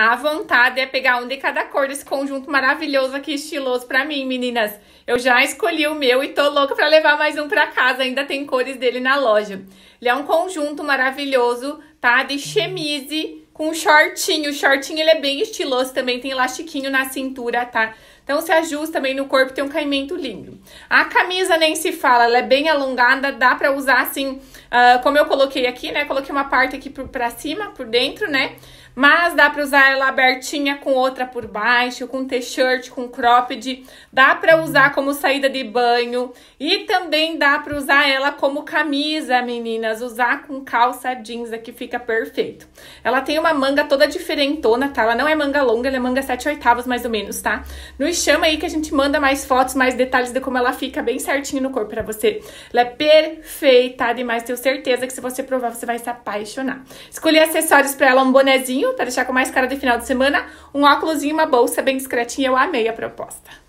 A vontade é pegar um de cada cor desse conjunto maravilhoso aqui, estiloso para mim, meninas. Eu já escolhi o meu e tô louca para levar mais um para casa. Ainda tem cores dele na loja. Ele é um conjunto maravilhoso, tá? De chemise com um shortinho. O shortinho ele é bem estiloso também, tem elastiquinho na cintura, tá? Então se ajusta também no corpo, tem um caimento lindo. A camisa nem se fala, ela é bem alongada, dá pra usar assim, uh, como eu coloquei aqui, né? Coloquei uma parte aqui por, pra cima, por dentro, né? Mas dá pra usar ela abertinha com outra por baixo, com t-shirt, com cropped. Dá pra usar como saída de banho. E também dá pra usar ela como camisa, meninas. Usar com calça jeans aqui é fica perfeito. Ela tem uma uma manga toda diferentona, tá? Ela não é manga longa, ela é manga 7 oitavos mais ou menos, tá? Nos chama aí que a gente manda mais fotos, mais detalhes de como ela fica bem certinho no corpo pra você. Ela é perfeita demais, tenho certeza que se você provar, você vai se apaixonar. Escolhi acessórios pra ela, um bonezinho, pra deixar com mais cara de final de semana, um óculosinho e uma bolsa bem discretinha, eu amei a proposta.